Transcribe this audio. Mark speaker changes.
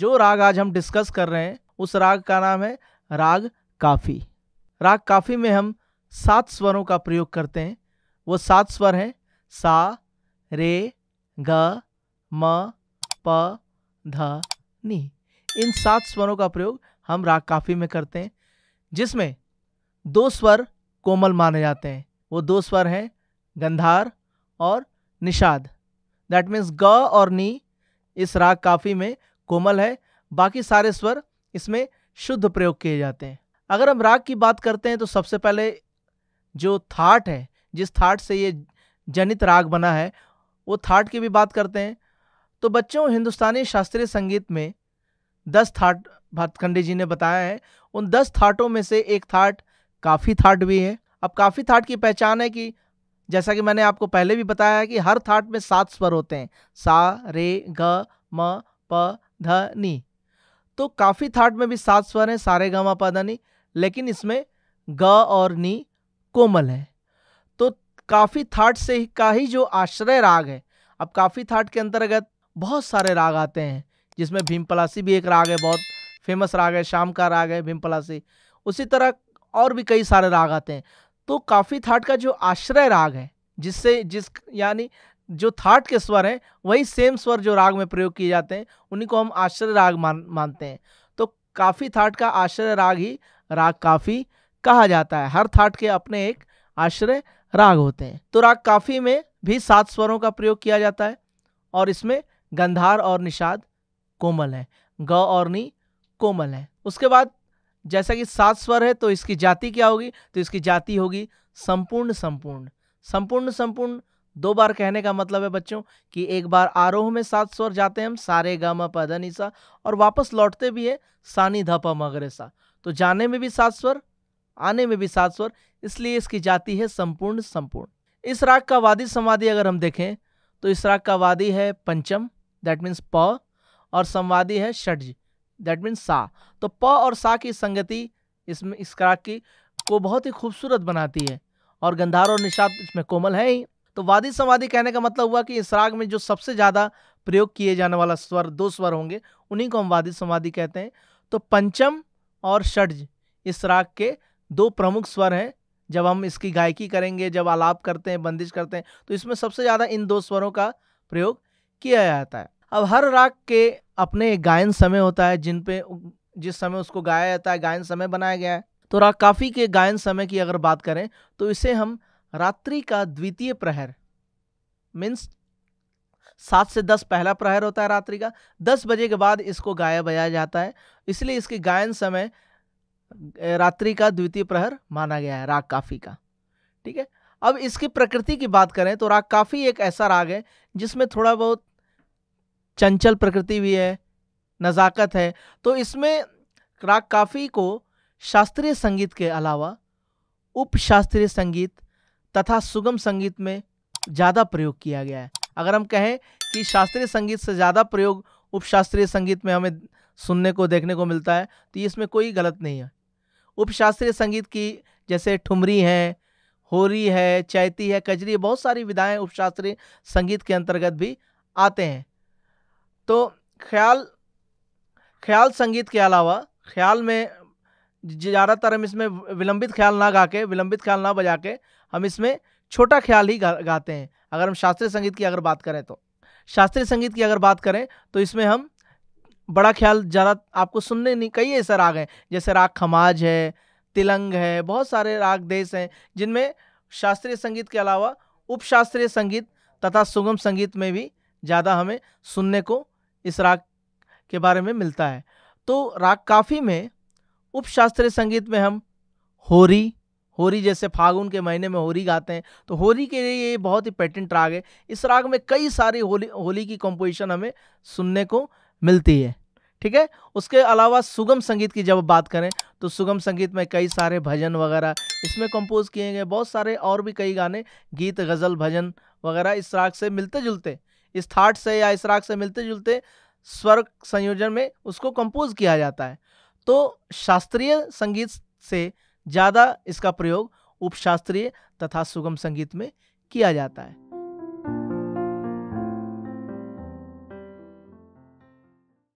Speaker 1: जो राग आज हम डिस्कस कर रहे हैं उस राग का नाम है राग काफ़ी राग काफ़ी में हम सात स्वरों का प्रयोग करते हैं वो सात स्वर हैं सा रे ग म प ध नी इन सात स्वरों का प्रयोग हम राग काफ़ी में करते हैं जिसमें दो स्वर कोमल माने जाते हैं वो दो स्वर हैं गंधार और निषाद दैट मीन्स ग और नी इस राग काफ़ी में कोमल है बाकी सारे स्वर इसमें शुद्ध प्रयोग किए जाते हैं अगर हम राग की बात करते हैं तो सबसे पहले जो थाट है जिस थाट से ये जनित राग बना है वो थाट की भी बात करते हैं तो बच्चों हिंदुस्तानी शास्त्रीय संगीत में दस थाट भातखंडे जी ने बताया है उन दस थाटों में से एक थाट काफ़ी थाट भी है अब काफ़ी थाट की पहचान है कि जैसा कि मैंने आपको पहले भी बताया है कि हर थाट में सात स्वर होते हैं सा रे ग म प ध नी तो काफ़ी थाट में भी सात स्वर हैं सारे गमा नी लेकिन इसमें ग और नी कोमल है तो काफ़ी थाट से का ही जो आश्रय राग है अब काफ़ी थाट के अंतर्गत बहुत सारे राग आते हैं जिसमें भीम पलासी भी एक राग है बहुत फेमस राग है शाम का राग है भीम पलासी उसी तरह और भी कई सारे राग आते हैं तो काफ़ी थाट का जो आश्रय राग है जिससे जिस यानी जो थाट के स्वर हैं वही सेम स्वर जो राग में प्रयोग किए जाते हैं उन्हीं को हम आश्चर्य राग मान मानते हैं तो काफ़ी थाट का आश्चर्य राग ही राग काफ़ी कहा जाता है हर थाट के अपने एक आश्रय राग होते हैं तो राग काफ़ी में भी सात स्वरों का प्रयोग किया जाता है और इसमें गंधार और निषाद कोमल है ग और नी कोमल है उसके बाद जैसा कि सात स्वर है तो इसकी जाति क्या होगी तो इसकी जाति होगी संपूर्ण संपूर्ण संपूर्ण संपूर्ण दो बार कहने का मतलब है बच्चों कि एक बार आरोह में सात स्वर जाते हैं हम सारे गामा पधनिसा और वापस लौटते भी है सानी धपा मगरेसा तो जाने में भी सात स्वर आने में भी सात स्वर इसलिए इसकी जाति है संपूर्ण संपूर्ण इस राग का वादी संवादी अगर हम देखें तो इस राग का वादी है पंचम दैट मीन्स प और संवादी है षटज दैट मीन्स सा तो प और सा की संगति इसमें इस राग की को बहुत ही खूबसूरत बनाती है और गंधार और निषाद इसमें कोमल है ही तो वादी संवादी कहने का मतलब हुआ कि इस राग में जो सबसे ज़्यादा प्रयोग किए जाने वाला स्वर दो स्वर होंगे उन्हीं को हम वादी संवादी कहते हैं तो पंचम और षड्ज इस राग के दो प्रमुख स्वर हैं जब हम इसकी गायकी करेंगे जब आलाप करते हैं बंदिश करते हैं तो इसमें सबसे ज़्यादा इन दो स्वरों का प्रयोग किया जाता है अब हर राग के अपने गायन समय होता है जिन पे जिस समय उसको गाया जाता है गायन समय बनाया गया है तो राग काफ़ी के गायन समय की अगर बात करें तो इसे हम रात्रि का द्वितीय प्रहर मीन्स सात से दस पहला प्रहर होता है रात्रि का दस बजे के बाद इसको गाया बजाया जाता है इसलिए इसके गायन समय रात्रि का द्वितीय प्रहर माना गया है राग काफ़ी का ठीक है अब इसकी प्रकृति की बात करें तो राग काफ़ी एक ऐसा राग है जिसमें थोड़ा बहुत चंचल प्रकृति भी है नज़ाकत है तो इसमें राग काफ़ी को शास्त्रीय संगीत के अलावा उप शास्त्रीय संगीत तथा सुगम संगीत में ज़्यादा प्रयोग किया गया है अगर हम कहें कि शास्त्रीय संगीत से ज़्यादा प्रयोग उपशास्त्रीय संगीत में हमें सुनने को देखने को मिलता है तो इसमें कोई गलत नहीं है उपशास्त्रीय संगीत की जैसे ठुमरी हैं होरी है चैती है कजरी बहुत सारी विधाएं उपशास्त्रीय संगीत के अंतर्गत भी आते हैं तो ख्याल ख्याल संगीत के अलावा ख्याल में ज़्यादातर हम इसमें विलंबित ख्याल ना गा के विलंबित ख्याल ना बजा के हम इसमें छोटा ख्याल ही गा, गाते हैं अगर हम शास्त्रीय संगीत की अगर बात करें तो शास्त्रीय संगीत की अगर बात करें तो इसमें हम बड़ा ख्याल ज़्यादा आपको सुनने नहीं कई ऐसे राग हैं जैसे राग खमाज है तिलंग है बहुत सारे राग देश हैं जिनमें शास्त्रीय संगीत के अलावा उपशास्त्रीय संगीत तथा सुगम संगीत में भी ज़्यादा हमें सुनने को इस राग के बारे में मिलता है तो राग काफ़ी में उपशास्त्रीय संगीत में हम होरी होरी जैसे फागुन के महीने में होरी गाते हैं तो होरी के लिए ये बहुत ही पैटेंट राग है इस राग में कई सारी होली होली की कंपोजिशन हमें सुनने को मिलती है ठीक है उसके अलावा सुगम संगीत की जब बात करें तो सुगम संगीत में कई सारे भजन वगैरह इसमें कंपोज किए गए बहुत सारे और भी कई गाने गीत गज़ल भजन वगैरह इस राग से मिलते जुलते इस थाट से या इस राग से मिलते जुलते स्वर संयोजन में उसको कंपोज किया जाता है तो शास्त्रीय संगीत से ज़्यादा इसका प्रयोग उपशास्त्रीय तथा सुगम संगीत में किया जाता है